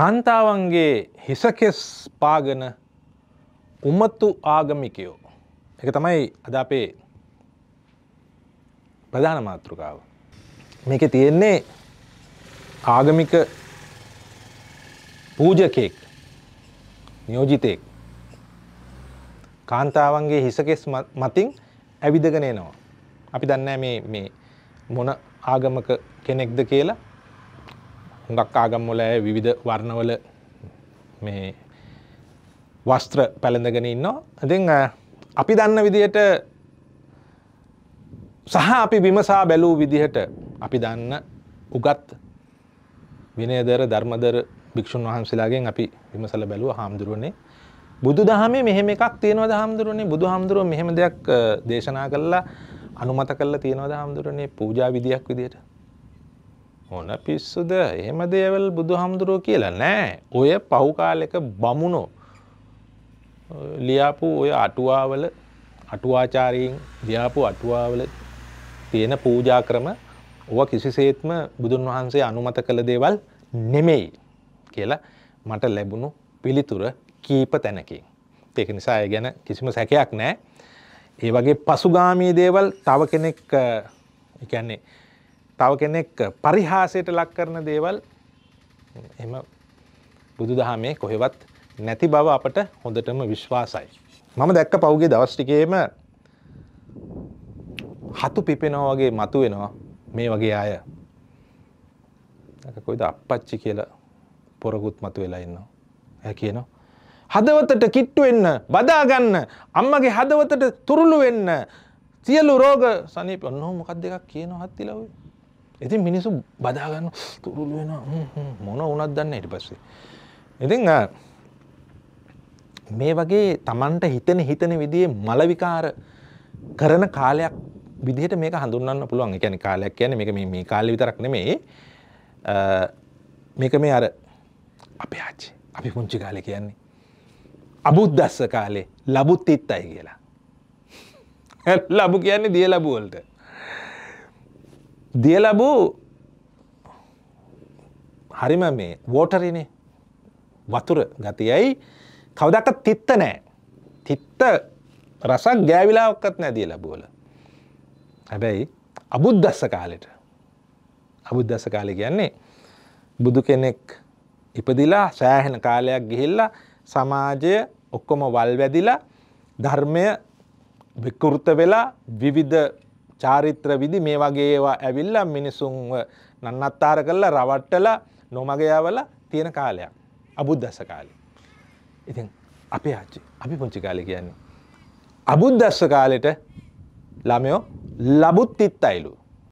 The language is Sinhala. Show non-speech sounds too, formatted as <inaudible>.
කාන්තාවන්ගේ හිසකෙස් පාගන උමත්තු ආගමිකයෝ. එක තමයි අද අපේ ප්‍රධාන මාතෘකාව. මේක තියෙන්නේ ආගමික පූජකෙක් නියෝජිතයෙක් කාන්තාවන්ගේ හිසකෙස් මතින් ඇවිදගෙනනවා. අපි දන්න මේ මොන ආගමක කෙනෙක්ද කියලා හුඟක් ආගම්වල ඇය විවිධ වර්ණවල මේ වස්ත්‍ර පැළඳගෙන ඉන්නවා ඇති අපි දන්න විදියට සහ අපි විමසා බැලූ විදිහට අපි දන්න උගත් විනයදර ධර්මදර භික්‍ෂූන් වහන්සේලාගෙන් අපි විමසල බැලුව හාමුදුරුවනේ බුදු දහමේ මෙහෙම එකක් තියෙනවද හාමුදුරුවනේ බුදු හාමුදුරුව මෙහෙම දෙයක් දේශනා කළා අනුමත කළා තියෙනවද හාමුදුරුවනේ පූජා විදියක් විදියට ඕන පිස්සුද එහෙම දේවල් බුදු හාමුදුරුව කියලා නෑ ඔය පහුකාලෙක බමුණෝ ලියාපු ඔය අටුවාවල අටුවාචාරීන් ලියාපු අටුවාවල තියෙන පූජා ක්‍රම ඔව කිසිසේත්ම බුදුන් වහන්සේ අනුමත කළ දේවල් නෙමෙයි කියලා මට ලැබුණු පිළිතුර කීප තැනකින්. ඒක නිසා ඒ ගැන කිසිම සැකයක් නෑ. ඒ වගේ පසුගාමී දේවල් තව කෙනෙක් කියන්නේ තව කෙනෙක් පරිහාසයට ලක් කරන දේවල් එම බුදු දහමේ කොහෙවත් නැති බව අපට හොඳටම විශ්වාසයි. මම දැක්ක පවුගේ දවස්ටිකේම හතු පිපෙනෝ වගේ මතු වෙනවා මේ වගේ අය කොයිද අපපච්චි කියලා පොරකුත් මතු වෙලා ඉන්නවා. ඇ කියනවා. හදවතට කිට්ටු වෙන්න බදාගන්න අම්මගේ හදවතට තුරුළු වෙන්න සියලු රෝග සනීප ඔන්නෝ මොකක් දෙකක් කියනවා හත්තිලවේ ඉතින් මිනිසු බදාගන්න තුරුළු වෙන මොන උනත් දන්න ඉට පස්සේ. ඉතිං මේ වගේ තමන්ට හිතෙන හිතන විදිේ මලවිකාර කරන කාලයක් විදිහට මේක හඳුන්න පුළුවන් එකැන කාලයක් කියන එක මේ කාල විතරක් නෙමේ මේක මේ අර අපේ ආච්චි අපි පුංචි කාලෙ කියන්නේ. අබුද්දස්ස කාලේ ලබුත් ඉත් අයි කියලා. <laughs> ලබු කියන්නේ දිය ලබුවලට දිය ලැබූ හරිම මේ වෝටරිනේ වතුර ගතියයි කවදක් තිත්ත නෑ තිත්ත රසක් ගෑවිලාක්කත් නැදිය ලැබෝල හැබැයි අබුද්දස්ස කාලෙට අබුද්දස්ස කාලෙ කියන්නේ බුදු කෙනෙක් ඉපදිලා සෑහෙන කාලයක් ගිහිල්ලා සමාජය ඔක්කොම වල් වැදිලා ධර්මය විකෘත වෙලා විවිධ චාරිත්‍ර විදි මේ වගේ ඒවා ඇවිල්ලා මිනිසුන්ව නන්නත්තාර කරලා රවට්ටලා නොමගයවල තියෙන කාලයක් අබුද්දස්ස කාලේ. ඉතින් අපේ ආච්චි අපි පුංචි කාලේ කියන්නේ අබුද්දස්ස කාලෙට ළමයෝ ලබුත් තිත්තයිලු